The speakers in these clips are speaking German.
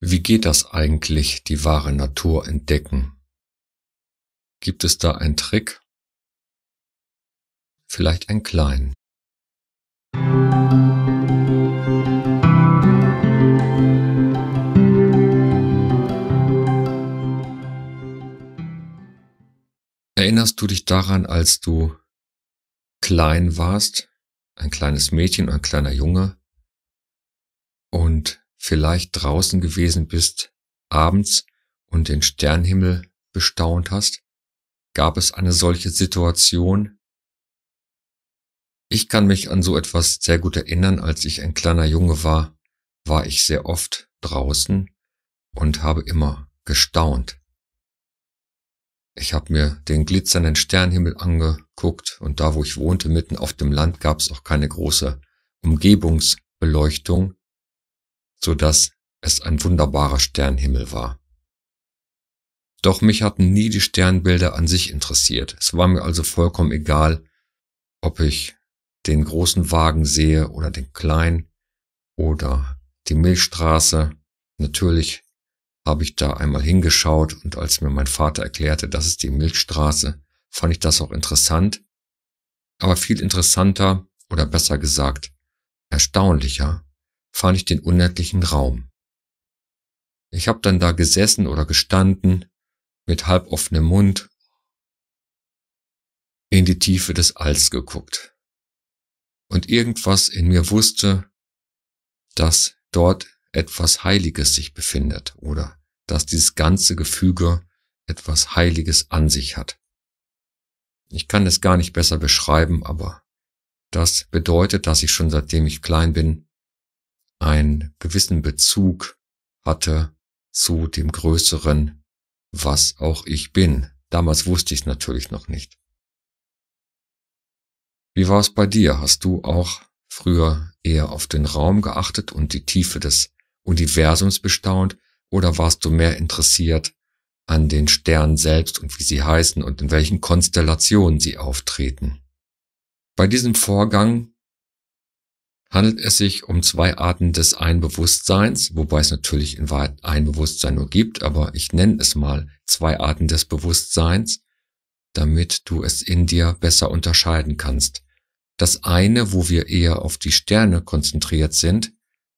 Wie geht das eigentlich, die wahre Natur entdecken? Gibt es da einen Trick? Vielleicht einen kleinen. Erinnerst du dich daran, als du klein warst, ein kleines Mädchen, ein kleiner Junge, und vielleicht draußen gewesen bist, abends und den Sternenhimmel bestaunt hast? Gab es eine solche Situation? Ich kann mich an so etwas sehr gut erinnern, als ich ein kleiner Junge war, war ich sehr oft draußen und habe immer gestaunt. Ich habe mir den glitzernden Sternenhimmel angeguckt und da, wo ich wohnte, mitten auf dem Land, gab es auch keine große Umgebungsbeleuchtung so dass es ein wunderbarer Sternhimmel war. Doch mich hatten nie die Sternbilder an sich interessiert. Es war mir also vollkommen egal, ob ich den großen Wagen sehe oder den kleinen oder die Milchstraße. Natürlich habe ich da einmal hingeschaut und als mir mein Vater erklärte, das ist die Milchstraße, fand ich das auch interessant. Aber viel interessanter oder besser gesagt, erstaunlicher fand ich den unendlichen Raum. Ich habe dann da gesessen oder gestanden, mit halb offenem Mund, in die Tiefe des Alls geguckt. Und irgendwas in mir wusste, dass dort etwas Heiliges sich befindet oder dass dieses ganze Gefüge etwas Heiliges an sich hat. Ich kann es gar nicht besser beschreiben, aber das bedeutet, dass ich schon seitdem ich klein bin, einen gewissen Bezug hatte zu dem Größeren, was auch ich bin. Damals wusste ich es natürlich noch nicht. Wie war es bei dir? Hast du auch früher eher auf den Raum geachtet und die Tiefe des Universums bestaunt oder warst du mehr interessiert an den Sternen selbst und wie sie heißen und in welchen Konstellationen sie auftreten? Bei diesem Vorgang handelt es sich um zwei Arten des Einbewusstseins, wobei es natürlich in Wahrheit ein Bewusstsein nur gibt, aber ich nenne es mal zwei Arten des Bewusstseins, damit du es in dir besser unterscheiden kannst. Das eine, wo wir eher auf die Sterne konzentriert sind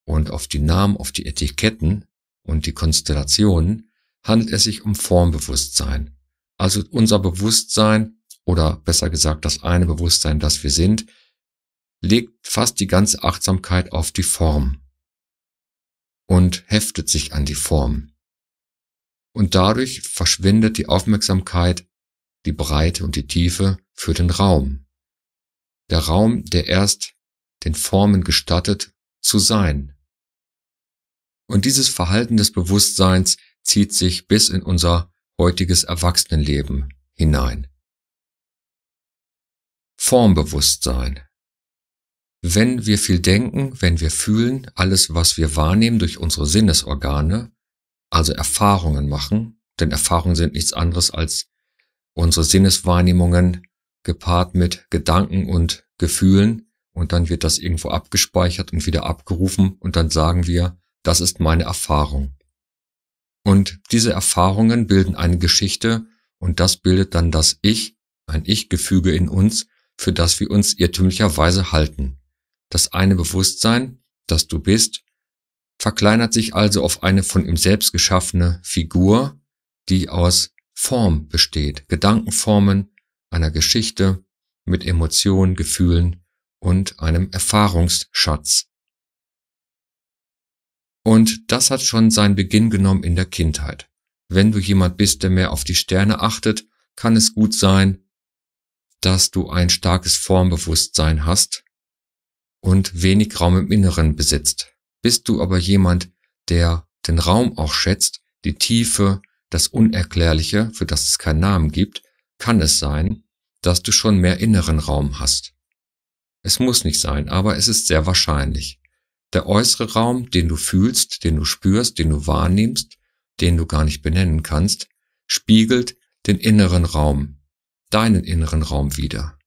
und auf die Namen, auf die Etiketten und die Konstellationen, handelt es sich um Formbewusstsein. Also unser Bewusstsein oder besser gesagt das eine Bewusstsein, das wir sind, legt fast die ganze Achtsamkeit auf die Form und heftet sich an die Form. Und dadurch verschwindet die Aufmerksamkeit, die Breite und die Tiefe für den Raum. Der Raum, der erst den Formen gestattet, zu sein. Und dieses Verhalten des Bewusstseins zieht sich bis in unser heutiges Erwachsenenleben hinein. Formbewusstsein. Wenn wir viel denken, wenn wir fühlen, alles, was wir wahrnehmen durch unsere Sinnesorgane, also Erfahrungen machen, denn Erfahrungen sind nichts anderes als unsere Sinneswahrnehmungen gepaart mit Gedanken und Gefühlen und dann wird das irgendwo abgespeichert und wieder abgerufen und dann sagen wir, das ist meine Erfahrung. Und diese Erfahrungen bilden eine Geschichte und das bildet dann das Ich, ein Ich-Gefüge in uns, für das wir uns irrtümlicherweise halten. Das eine Bewusstsein, das du bist, verkleinert sich also auf eine von ihm selbst geschaffene Figur, die aus Form besteht, Gedankenformen einer Geschichte mit Emotionen, Gefühlen und einem Erfahrungsschatz. Und das hat schon seinen Beginn genommen in der Kindheit. Wenn du jemand bist, der mehr auf die Sterne achtet, kann es gut sein, dass du ein starkes Formbewusstsein hast, und wenig Raum im Inneren besitzt. Bist du aber jemand, der den Raum auch schätzt, die Tiefe, das Unerklärliche, für das es keinen Namen gibt, kann es sein, dass du schon mehr inneren Raum hast. Es muss nicht sein, aber es ist sehr wahrscheinlich. Der äußere Raum, den du fühlst, den du spürst, den du wahrnimmst, den du gar nicht benennen kannst, spiegelt den inneren Raum, deinen inneren Raum wieder.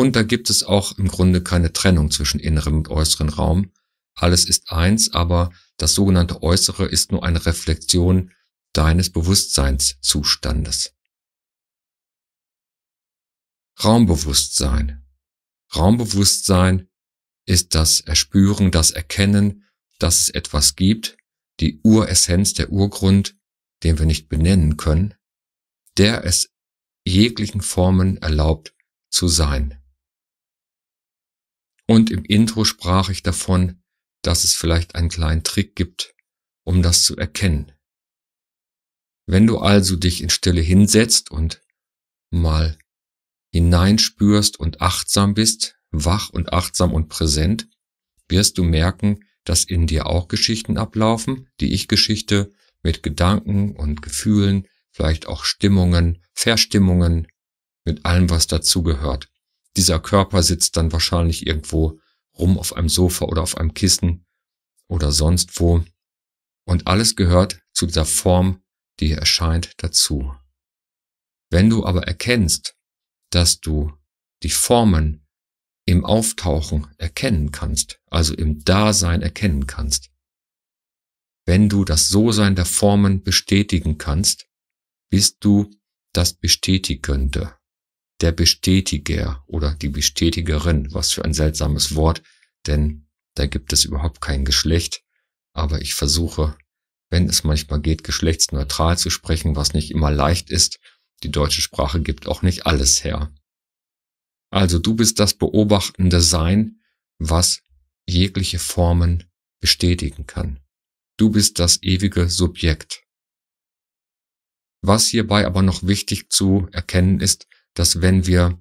Und da gibt es auch im Grunde keine Trennung zwischen innerem und äußerem Raum. Alles ist eins, aber das sogenannte Äußere ist nur eine Reflexion deines Bewusstseinszustandes. Raumbewusstsein. Raumbewusstsein ist das Erspüren, das Erkennen, dass es etwas gibt, die Uressenz, der Urgrund, den wir nicht benennen können, der es jeglichen Formen erlaubt zu sein. Und im Intro sprach ich davon, dass es vielleicht einen kleinen Trick gibt, um das zu erkennen. Wenn du also dich in Stille hinsetzt und mal hineinspürst und achtsam bist, wach und achtsam und präsent, wirst du merken, dass in dir auch Geschichten ablaufen, die Ich-Geschichte mit Gedanken und Gefühlen, vielleicht auch Stimmungen, Verstimmungen, mit allem, was dazugehört. Dieser Körper sitzt dann wahrscheinlich irgendwo rum auf einem Sofa oder auf einem Kissen oder sonst wo. Und alles gehört zu dieser Form, die hier erscheint, dazu. Wenn du aber erkennst, dass du die Formen im Auftauchen erkennen kannst, also im Dasein erkennen kannst, wenn du das So-Sein der Formen bestätigen kannst, bist du das Bestätigende der Bestätiger oder die Bestätigerin. Was für ein seltsames Wort, denn da gibt es überhaupt kein Geschlecht. Aber ich versuche, wenn es manchmal geht, geschlechtsneutral zu sprechen, was nicht immer leicht ist. Die deutsche Sprache gibt auch nicht alles her. Also du bist das beobachtende Sein, was jegliche Formen bestätigen kann. Du bist das ewige Subjekt. Was hierbei aber noch wichtig zu erkennen ist, dass wenn wir,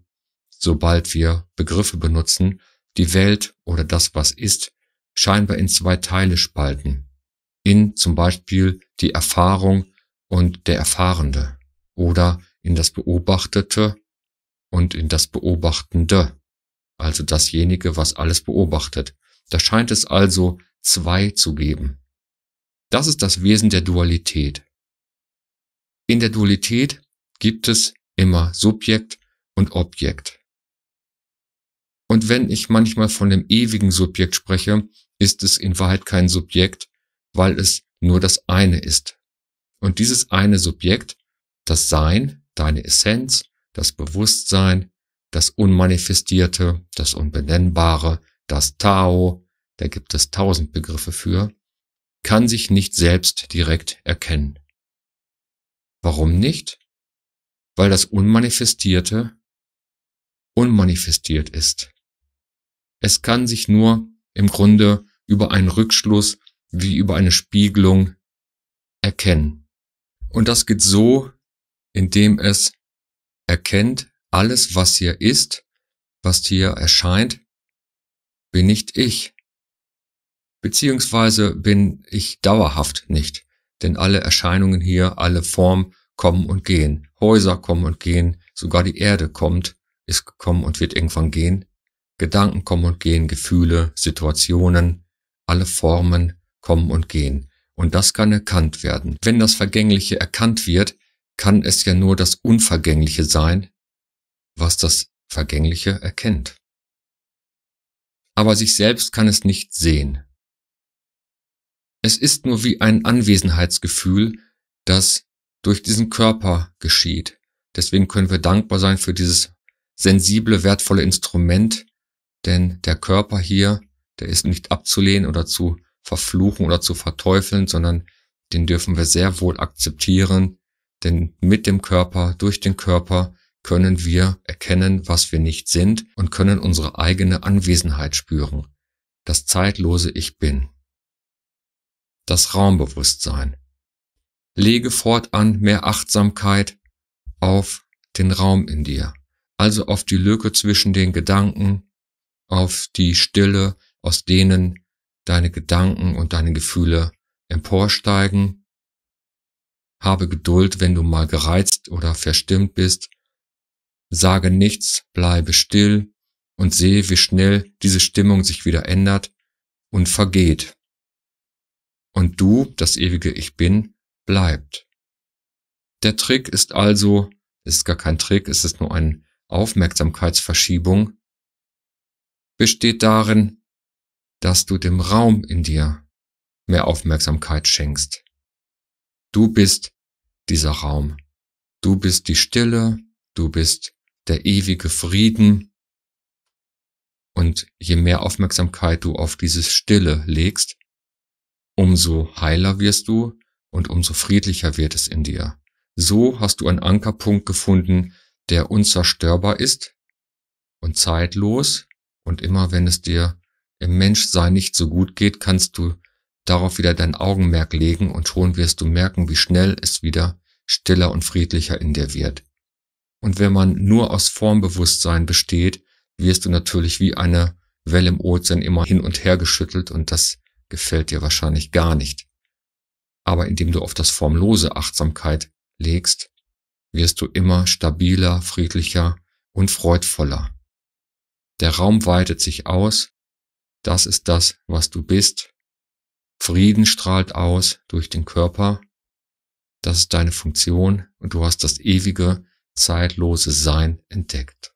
sobald wir Begriffe benutzen, die Welt oder das, was ist, scheinbar in zwei Teile spalten. In zum Beispiel die Erfahrung und der Erfahrende oder in das Beobachtete und in das Beobachtende, also dasjenige, was alles beobachtet. Da scheint es also zwei zu geben. Das ist das Wesen der Dualität. In der Dualität gibt es immer Subjekt und Objekt. Und wenn ich manchmal von dem ewigen Subjekt spreche, ist es in Wahrheit kein Subjekt, weil es nur das eine ist. Und dieses eine Subjekt, das Sein, deine Essenz, das Bewusstsein, das Unmanifestierte, das Unbenennbare, das Tao, da gibt es tausend Begriffe für, kann sich nicht selbst direkt erkennen. Warum nicht? weil das Unmanifestierte unmanifestiert ist. Es kann sich nur im Grunde über einen Rückschluss wie über eine Spiegelung erkennen. Und das geht so, indem es erkennt, alles, was hier ist, was hier erscheint, bin nicht ich. Beziehungsweise bin ich dauerhaft nicht. Denn alle Erscheinungen hier, alle Formen kommen und gehen, Häuser kommen und gehen, sogar die Erde kommt, ist gekommen und wird irgendwann gehen, Gedanken kommen und gehen, Gefühle, Situationen, alle Formen kommen und gehen. Und das kann erkannt werden. Wenn das Vergängliche erkannt wird, kann es ja nur das Unvergängliche sein, was das Vergängliche erkennt. Aber sich selbst kann es nicht sehen. Es ist nur wie ein Anwesenheitsgefühl, das durch diesen Körper geschieht. Deswegen können wir dankbar sein für dieses sensible, wertvolle Instrument, denn der Körper hier, der ist nicht abzulehnen oder zu verfluchen oder zu verteufeln, sondern den dürfen wir sehr wohl akzeptieren, denn mit dem Körper, durch den Körper können wir erkennen, was wir nicht sind und können unsere eigene Anwesenheit spüren. Das zeitlose Ich bin. Das Raumbewusstsein. Lege fortan mehr Achtsamkeit auf den Raum in dir, also auf die Lücke zwischen den Gedanken, auf die Stille, aus denen deine Gedanken und deine Gefühle emporsteigen. Habe Geduld, wenn du mal gereizt oder verstimmt bist. Sage nichts, bleibe still und sehe, wie schnell diese Stimmung sich wieder ändert und vergeht. Und du, das ewige Ich bin, bleibt. Der Trick ist also, es ist gar kein Trick, es ist nur eine Aufmerksamkeitsverschiebung, besteht darin, dass du dem Raum in dir mehr Aufmerksamkeit schenkst. Du bist dieser Raum. Du bist die Stille, du bist der ewige Frieden. Und je mehr Aufmerksamkeit du auf dieses Stille legst, umso heiler wirst du, und umso friedlicher wird es in dir. So hast du einen Ankerpunkt gefunden, der unzerstörbar ist und zeitlos und immer wenn es dir im Menschsein nicht so gut geht, kannst du darauf wieder dein Augenmerk legen und schon wirst du merken, wie schnell es wieder stiller und friedlicher in dir wird. Und wenn man nur aus Formbewusstsein besteht, wirst du natürlich wie eine Welle im Ozean immer hin und her geschüttelt und das gefällt dir wahrscheinlich gar nicht. Aber indem du auf das formlose Achtsamkeit legst, wirst du immer stabiler, friedlicher und freudvoller. Der Raum weitet sich aus. Das ist das, was du bist. Frieden strahlt aus durch den Körper. Das ist deine Funktion und du hast das ewige, zeitlose Sein entdeckt.